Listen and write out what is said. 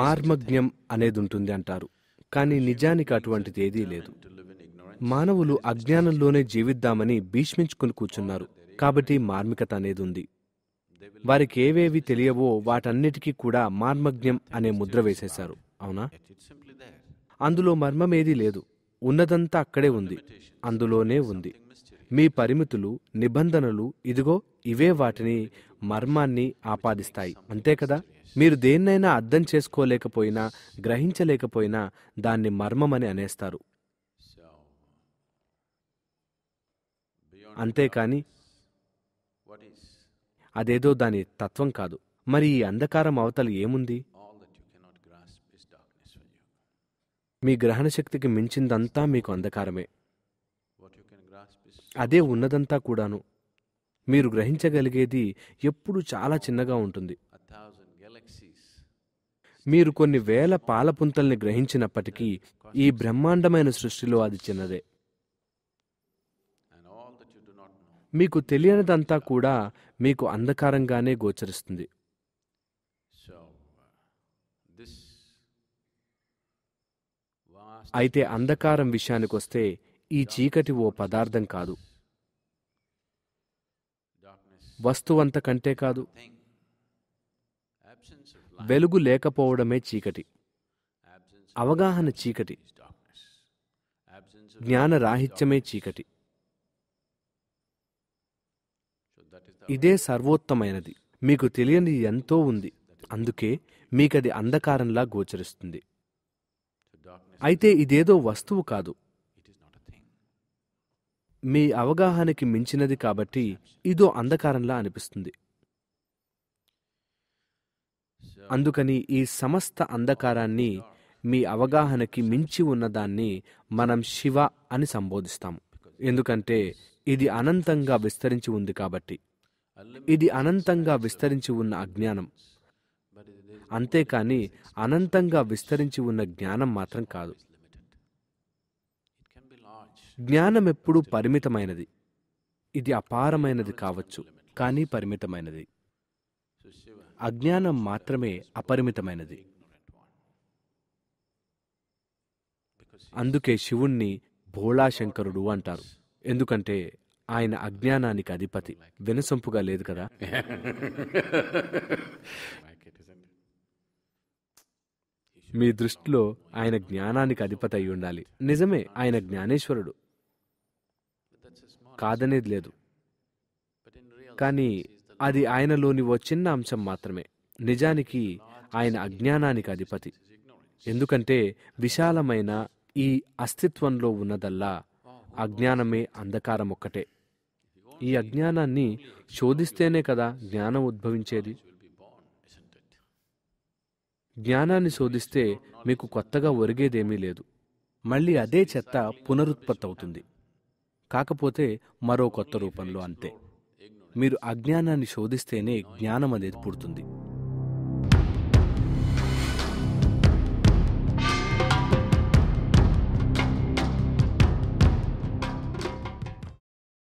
మార్మజ్ఞం అనేది ఉంటుంది అంటారు కానీ నిజానికి అటువంటిది ఏదీ లేదు మానవులు అజ్ఞానంలోనే జీవిద్దామని భీష్మించుకుని కూర్చున్నారు కాబట్టి మార్మికత అనేది ఉంది వారికి ఏవేవి తెలియవో వాటన్నిటికీ కూడా మార్మజ్ఞం అనే ముద్ర వేసేశారు అవునా అందులో మర్మమేదీ లేదు ఉన్నదంతా అక్కడే ఉంది అందులోనే ఉంది మీ పరిమితులు నిబంధనలు ఇదిగో ఇవే వాటిని మర్మాన్ని ఆపాదిస్తాయి అంతే కదా మీరు దేన్నైనా అర్థం చేసుకోలేకపోయినా గ్రహించలేకపోయినా దాన్ని మర్మమని అనేస్తారు అంతేకాని అదేదో దాని తత్వం కాదు మరి ఈ అంధకారం అవతల ఏముంది మీ గ్రహణ శక్తికి మించిందంతా మీకు అంధకారమే అదే ఉన్నదంతా కూడాను మీరు గ్రహించగలిగేది ఎప్పుడు చాలా చిన్నగా ఉంటుంది మీరు కొన్ని వేల పాలపుంతల్ని గ్రహించినప్పటికీ ఈ బ్రహ్మాండమైన సృష్టిలో అది చిన్నదే మీకు తెలియనిదంతా కూడా మీకు అంధకారంగానే గోచరిస్తుంది అయితే అంధకారం విషయానికొస్తే ఈ చీకటి ఓ పదార్థం కాదు వస్తువంత కంటే కాదు వెలుగు లేకపోవడమే చీకటి అవగాహన చీకటి జ్ఞాన రాహిత్యమే చీకటి ఇదే సర్వోత్తమైనది మీకు తెలియని ఎంతో ఉంది అందుకే మీకది అంధకారంలా గోచరిస్తుంది అయితే ఇదేదో వస్తువు కాదు మీ అవగాహనకి మించినది కాబట్టి ఇదో అంధకారంలా అనిపిస్తుంది అందుకని ఈ సమస్త అంధకారాన్ని మీ అవగాహనకి మించి ఉన్నదాన్ని మనం శివ అని సంబోధిస్తాము ఎందుకంటే ఇది అనంతంగా విస్తరించి ఉంది కాబట్టి ఇది అనంతంగా విస్తరించి ఉన్న అజ్ఞానం అంతేకాని అనంతంగా విస్తరించి ఉన్న జ్ఞానం మాత్రం కాదు జ్ఞానం ఎప్పుడూ పరిమితమైనది ఇది అపారమైనది కావచ్చు కానీ పరిమితమైనది అజ్ఞానం మాత్రమే అపరిమితమైనది అందుకే శివుణ్ణి భోళాశంకరుడు అంటారు ఎందుకంటే ఆయన అజ్ఞానానికి అధిపతి వినసొంపుగా లేదు కదా మీ దృష్టిలో ఆయన జ్ఞానానికి అధిపతి అయి ఉండాలి నిజమే ఆయన జ్ఞానేశ్వరుడు కాదనేది లేదు కానీ అది ఆయనలోని ఓ చిన్న అంశం మాత్రమే నిజానికి ఆయన అజ్ఞానానికి అధిపతి ఎందుకంటే విశాలమైన ఈ అస్తిత్వంలో ఉన్నదల్లా అజ్ఞానమే అంధకారం ఒక్కటే ఈ అజ్ఞానాన్ని శోధిస్తేనే కదా జ్ఞానం ఉద్భవించేది జ్ఞానాన్ని శోధిస్తే మీకు కొత్తగా ఒరిగేదేమీ లేదు మళ్ళీ అదే చెత్త పునరుత్పత్తి అవుతుంది కాకపోతే మరో కొత్త రూపంలో అంతే మీరు అజ్ఞానాన్ని శోధిస్తేనే జ్ఞానం అనేది పుడుతుంది